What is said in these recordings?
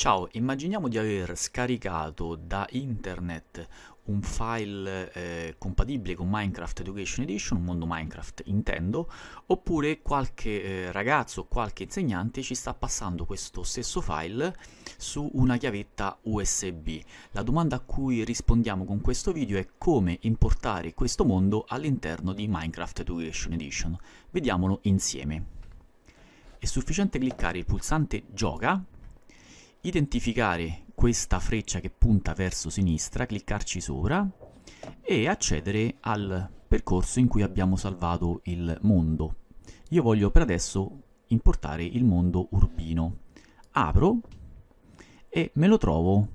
Ciao, immaginiamo di aver scaricato da internet un file eh, compatibile con Minecraft Education Edition, un mondo Minecraft intendo, oppure qualche eh, ragazzo o qualche insegnante ci sta passando questo stesso file su una chiavetta USB. La domanda a cui rispondiamo con questo video è come importare questo mondo all'interno di Minecraft Education Edition. Vediamolo insieme. È sufficiente cliccare il pulsante Gioca identificare questa freccia che punta verso sinistra, cliccarci sopra e accedere al percorso in cui abbiamo salvato il mondo. Io voglio per adesso importare il mondo urbino. Apro e me lo trovo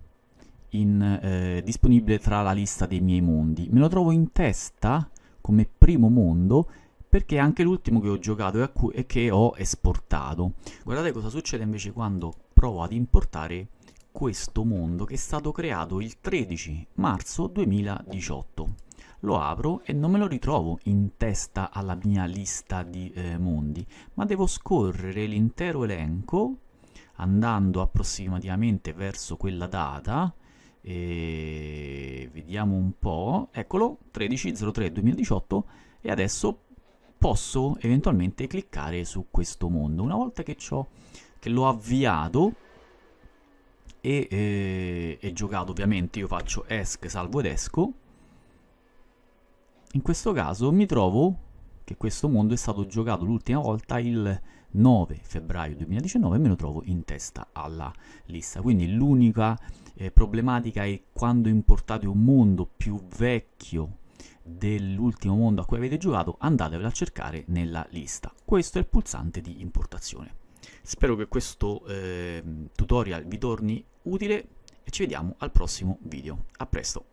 in, eh, disponibile tra la lista dei miei mondi. Me lo trovo in testa come primo mondo perché è anche l'ultimo che ho giocato e, cui, e che ho esportato. Guardate cosa succede invece quando provo ad importare questo mondo che è stato creato il 13 marzo 2018 lo apro e non me lo ritrovo in testa alla mia lista di eh, mondi, ma devo scorrere l'intero elenco andando approssimativamente verso quella data. E vediamo un po', eccolo 13.03.2018 e adesso posso eventualmente cliccare su questo mondo. Una volta che, che l'ho avviato e, e, eh, e, giocato, ovviamente io faccio ESC, salvo ed esco. In questo caso mi trovo che questo mondo è stato giocato l'ultima volta il 9 febbraio 2019 e me lo trovo in testa alla lista. Quindi l'unica eh, problematica è quando importate un mondo più vecchio dell'ultimo mondo a cui avete giocato, andatevela a cercare nella lista. Questo è il pulsante di importazione. Spero che questo eh, tutorial vi torni utile e ci vediamo al prossimo video. A presto!